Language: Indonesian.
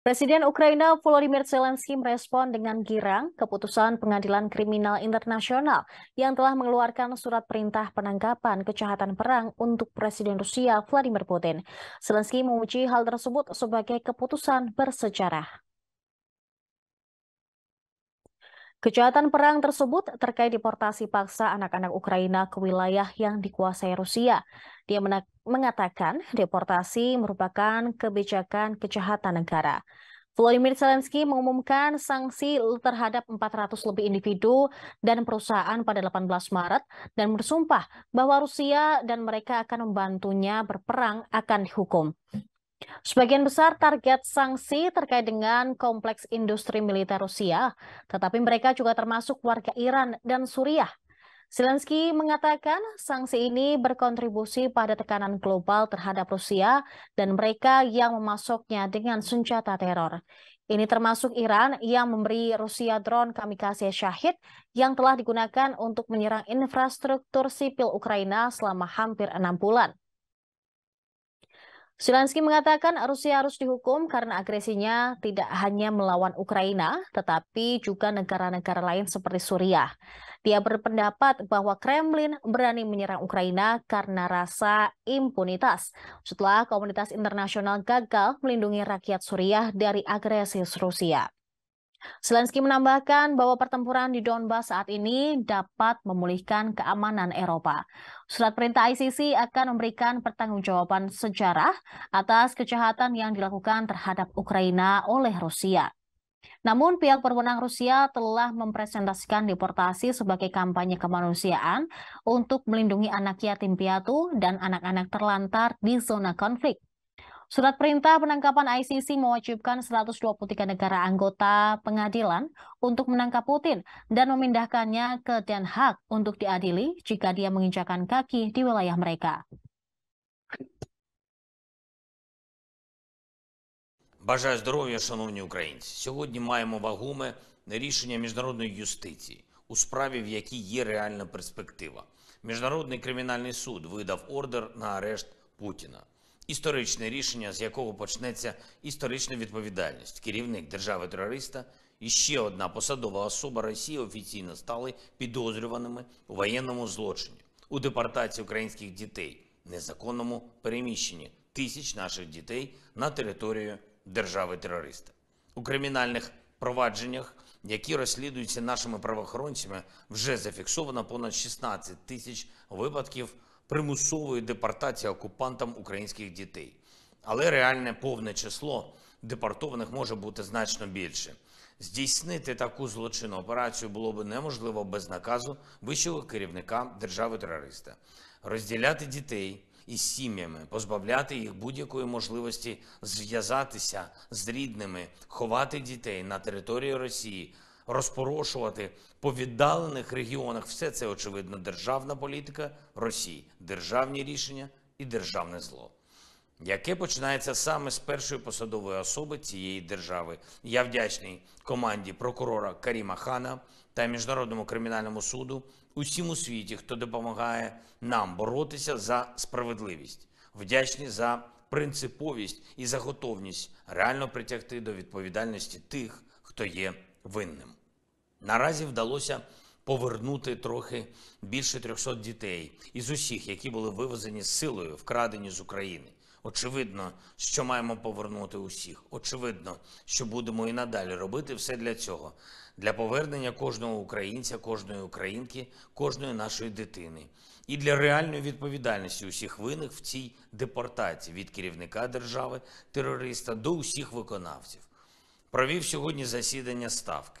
Presiden Ukraina Volodymyr Zelensky merespon dengan girang keputusan Pengadilan Kriminal Internasional yang telah mengeluarkan surat perintah penangkapan kejahatan perang untuk Presiden Rusia Vladimir Putin. Zelensky memuji hal tersebut sebagai keputusan bersejarah. Kejahatan perang tersebut terkait deportasi paksa anak-anak Ukraina ke wilayah yang dikuasai Rusia. Dia mengatakan deportasi merupakan kebijakan kejahatan negara. Volodymyr Zelensky mengumumkan sanksi terhadap 400 lebih individu dan perusahaan pada 18 Maret dan bersumpah bahwa Rusia dan mereka akan membantunya berperang akan dihukum. Sebagian besar target sanksi terkait dengan kompleks industri militer Rusia, tetapi mereka juga termasuk warga Iran dan Suriah. Zelensky mengatakan sanksi ini berkontribusi pada tekanan global terhadap Rusia dan mereka yang memasoknya dengan senjata teror. Ini termasuk Iran yang memberi Rusia drone kamikaze Syahid yang telah digunakan untuk menyerang infrastruktur sipil Ukraina selama hampir enam bulan. Zelensky mengatakan Rusia harus dihukum karena agresinya tidak hanya melawan Ukraina, tetapi juga negara-negara lain seperti Suriah. Dia berpendapat bahwa Kremlin berani menyerang Ukraina karena rasa impunitas setelah komunitas internasional gagal melindungi rakyat Suriah dari agresi Rusia. Zelensky menambahkan bahwa pertempuran di Donbas saat ini dapat memulihkan keamanan Eropa. Surat perintah ICC akan memberikan pertanggungjawaban sejarah atas kejahatan yang dilakukan terhadap Ukraina oleh Rusia. Namun pihak berwenang Rusia telah mempresentasikan deportasi sebagai kampanye kemanusiaan untuk melindungi anak yatim piatu dan anak-anak terlantar di zona konflik. Surat perintah penangkapan ICC mewajibkan 123 negara anggota pengadilan untuk menangkap Putin dan memindahkannya ke Den Haag untuk diadili jika dia menginjakan kaki di wilayah mereka. Бажаю здоров'я, шановні українці. Сьогодні маємо вагоме рішення міжнародної юстиції у справі, в якій є реальна перспектива. Міжнародний кримінальний суд видав ордер на арешт Путіна. історичне рішення, з якого почнеться історична відповідальність. Керівник держави-терориста і ще одна посадова особа Росії офіційно стали підозрюваними у воєнному злочині, у депортації українських дітей, незаконному переміщенні тисяч наших дітей на територію держави-терориста у кримінальних провадженнях. Які розслідуються нашими правоохоронцями, вже зафіксовано понад 16 тисяч випадків примусової депортації окупантам українських дітей. Але реальне повне число депортованих може бути значно більше. Здійснити таку злочинну операцію було б неможливо без наказу вищого керівника держави-терориста, розділяти дітей із сім'ями, позбавляти їх будь-якої можливості зв'язатися з рідними, ховати дітей на території Росії розпорошувати по віддалених регіонах. Все це очевидно державна політика Росії, державні рішення і державне зло. Яке починається саме з першої посадової особи цієї держави, я вдячний команді прокурора Каріма Хана та міжнародному кримінальному суду усім у світі, хто допомагає нам боротися за справедливість, вдячні за принциповість і за готовність реально притягти до відповідальності тих, хто є винним. Наразі вдалося повернути трохи більше 300 дітей із усіх, які були вивезені силою, вкрадені з України. Очевидно, що маємо повернути усіх. Очевидно, що будемо і надалі робити все для цього, для повернення кожного українця, кожної українки, кожної нашої дитини і для реальної відповідальності усіх винних в цій депортації від керівника держави, терориста до усіх виконавців. Провів сьогодні засідання ставки.